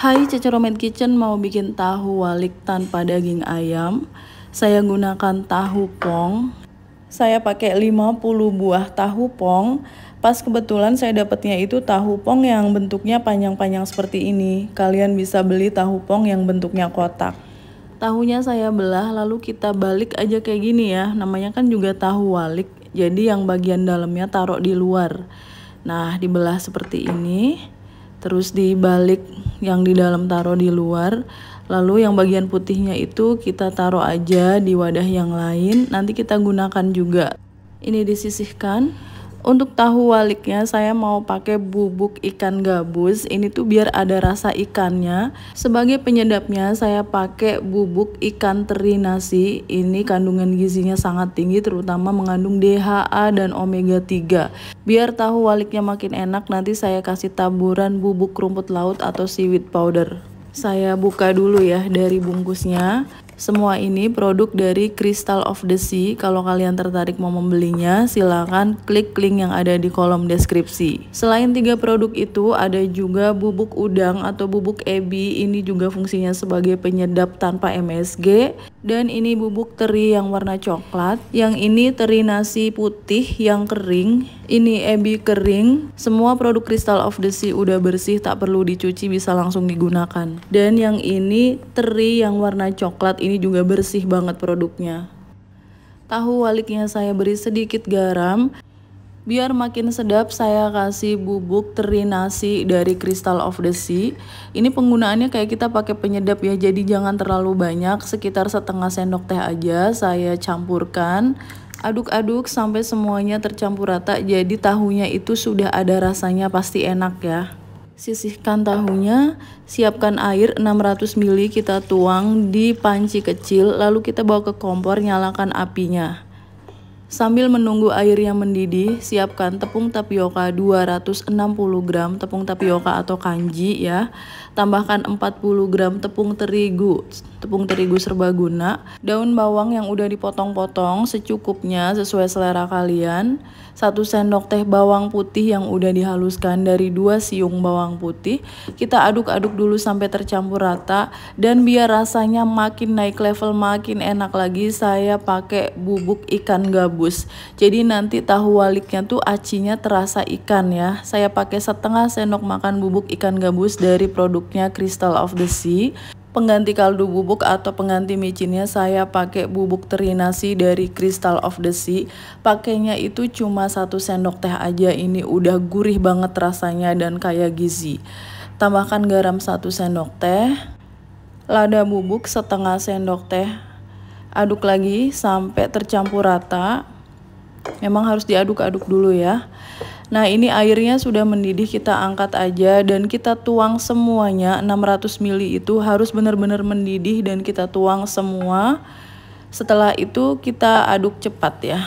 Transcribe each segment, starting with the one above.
Hai Ceceromet Kitchen mau bikin tahu walik tanpa daging ayam Saya gunakan tahu pong Saya pakai 50 buah tahu pong Pas kebetulan saya dapatnya itu tahu pong yang bentuknya panjang-panjang seperti ini Kalian bisa beli tahu pong yang bentuknya kotak Tahunya saya belah lalu kita balik aja kayak gini ya Namanya kan juga tahu walik Jadi yang bagian dalamnya taruh di luar Nah dibelah seperti ini terus dibalik yang di dalam taruh di luar lalu yang bagian putihnya itu kita taruh aja di wadah yang lain nanti kita gunakan juga ini disisihkan untuk tahu waliknya saya mau pakai bubuk ikan gabus. Ini tuh biar ada rasa ikannya. Sebagai penyedapnya saya pakai bubuk ikan teri nasi. Ini kandungan gizinya sangat tinggi terutama mengandung DHA dan omega 3. Biar tahu waliknya makin enak nanti saya kasih taburan bubuk rumput laut atau seaweed powder. Saya buka dulu ya dari bungkusnya. Semua ini produk dari Crystal of the Sea. Kalau kalian tertarik mau membelinya, silahkan klik link yang ada di kolom deskripsi. Selain tiga produk itu, ada juga bubuk udang atau bubuk ebi. Ini juga fungsinya sebagai penyedap tanpa MSG. Dan ini bubuk teri yang warna coklat. Yang ini teri nasi putih yang kering. Ini ebi kering. Semua produk Crystal of the Sea udah bersih, tak perlu dicuci, bisa langsung digunakan. Dan yang ini teri yang warna coklat, ini juga bersih banget produknya. Tahu waliknya saya beri sedikit garam Biar makin sedap saya kasih bubuk teri nasi dari Crystal of the Sea. Ini penggunaannya kayak kita pakai penyedap ya, jadi jangan terlalu banyak, sekitar setengah sendok teh aja saya campurkan. Aduk-aduk sampai semuanya tercampur rata, jadi tahunya itu sudah ada rasanya pasti enak ya. Sisihkan tahunya, siapkan air 600 ml kita tuang di panci kecil, lalu kita bawa ke kompor nyalakan apinya. Sambil menunggu air yang mendidih, siapkan tepung tapioka 260 gram tepung tapioka atau kanji ya. Tambahkan 40 gram tepung terigu, tepung terigu serbaguna, daun bawang yang udah dipotong-potong secukupnya sesuai selera kalian, 1 sendok teh bawang putih yang udah dihaluskan dari 2 siung bawang putih. Kita aduk-aduk dulu sampai tercampur rata dan biar rasanya makin naik level makin enak lagi saya pakai bubuk ikan gabus direbus. Jadi nanti tahu waliknya tuh acinya terasa ikan ya. Saya pakai setengah sendok makan bubuk ikan gabus dari produknya Crystal of the Sea. Pengganti kaldu bubuk atau pengganti micinnya saya pakai bubuk terinasi dari Crystal of the Sea. Pakainya itu cuma satu sendok teh aja ini udah gurih banget rasanya dan kayak gizi. Tambahkan garam satu sendok teh, lada bubuk setengah sendok teh, aduk lagi sampai tercampur rata memang harus diaduk-aduk dulu ya Nah ini airnya sudah mendidih kita angkat aja dan kita tuang semuanya 600 ml itu harus benar-benar mendidih dan kita tuang semua Setelah itu kita aduk cepat ya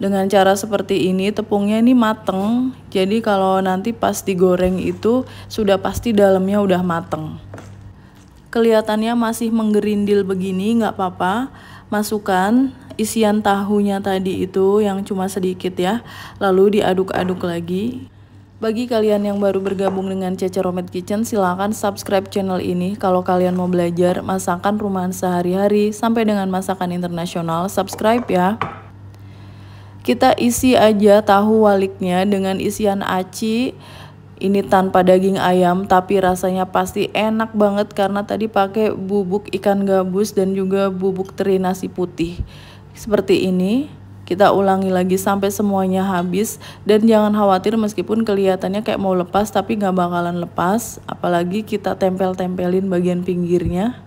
Dengan cara seperti ini tepungnya ini mateng Jadi kalau nanti pas digoreng itu sudah pasti dalamnya udah mateng kelihatannya masih menggerindil begini nggak apa-apa masukkan isian tahunya tadi itu yang cuma sedikit ya lalu diaduk-aduk lagi bagi kalian yang baru bergabung dengan Cece Romet Kitchen, silahkan subscribe channel ini kalau kalian mau belajar masakan rumahan sehari-hari sampai dengan masakan internasional, subscribe ya. Kita isi aja tahu waliknya dengan isian aci, ini tanpa daging ayam tapi rasanya pasti enak banget karena tadi pakai bubuk ikan gabus dan juga bubuk teri nasi putih seperti ini kita ulangi lagi sampai semuanya habis dan jangan khawatir meskipun kelihatannya kayak mau lepas tapi nggak bakalan lepas apalagi kita tempel-tempelin bagian pinggirnya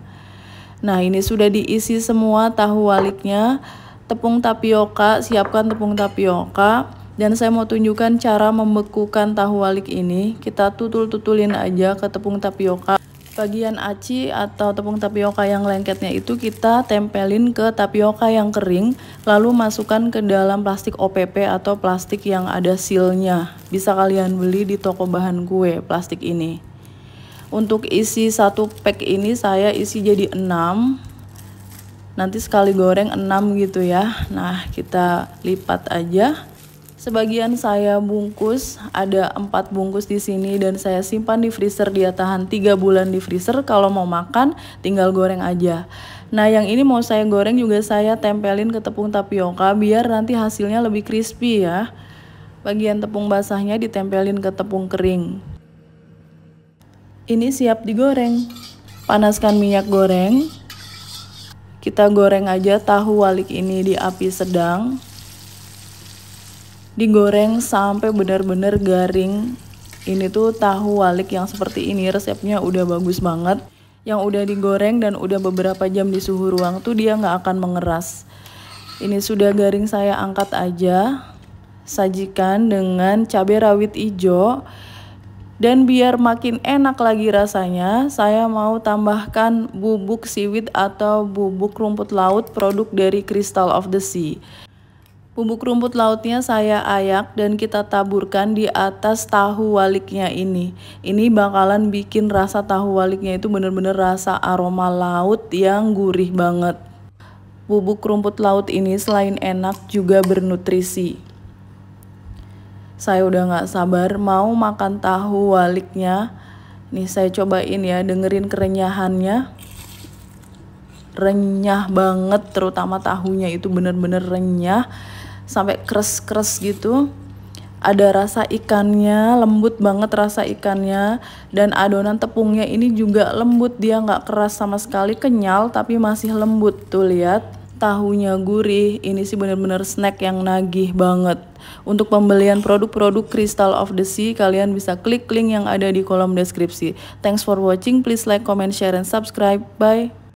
nah ini sudah diisi semua tahu waliknya tepung tapioka siapkan tepung tapioka dan saya mau tunjukkan cara membekukan tahu walik ini. Kita tutul-tutulin aja ke tepung tapioka. Bagian aci atau tepung tapioka yang lengketnya itu kita tempelin ke tapioka yang kering, lalu masukkan ke dalam plastik OPP atau plastik yang ada sealnya. Bisa kalian beli di toko bahan kue plastik ini. Untuk isi satu pack ini saya isi jadi 6 nanti sekali goreng 6 gitu ya nah kita lipat aja Sebagian saya bungkus, ada empat bungkus di sini dan saya simpan di freezer dia tahan 3 bulan di freezer. Kalau mau makan tinggal goreng aja. Nah, yang ini mau saya goreng juga saya tempelin ke tepung tapioka biar nanti hasilnya lebih crispy ya. Bagian tepung basahnya ditempelin ke tepung kering. Ini siap digoreng. Panaskan minyak goreng. Kita goreng aja tahu walik ini di api sedang digoreng sampai benar-benar garing. Ini tuh tahu walik yang seperti ini resepnya udah bagus banget. Yang udah digoreng dan udah beberapa jam di suhu ruang tuh dia nggak akan mengeras. Ini sudah garing saya angkat aja. Sajikan dengan cabai rawit ijo. Dan biar makin enak lagi rasanya, saya mau tambahkan bubuk siwit atau bubuk rumput laut produk dari Crystal of the Sea. Bubuk rumput lautnya saya ayak dan kita taburkan di atas tahu waliknya ini. Ini bakalan bikin rasa tahu waliknya itu bener-bener rasa aroma laut yang gurih banget. Bubuk rumput laut ini selain enak juga bernutrisi. Saya udah gak sabar mau makan tahu waliknya. Nih saya cobain ya dengerin kerenyahannya renyah banget terutama tahunya itu bener-bener renyah sampai keres-keres gitu ada rasa ikannya lembut banget rasa ikannya dan adonan tepungnya ini juga lembut dia nggak keras sama sekali kenyal tapi masih lembut tuh lihat tahunya gurih ini sih bener-bener snack yang nagih banget untuk pembelian produk-produk Crystal of the Sea kalian bisa klik link yang ada di kolom deskripsi thanks for watching please like comment share and subscribe bye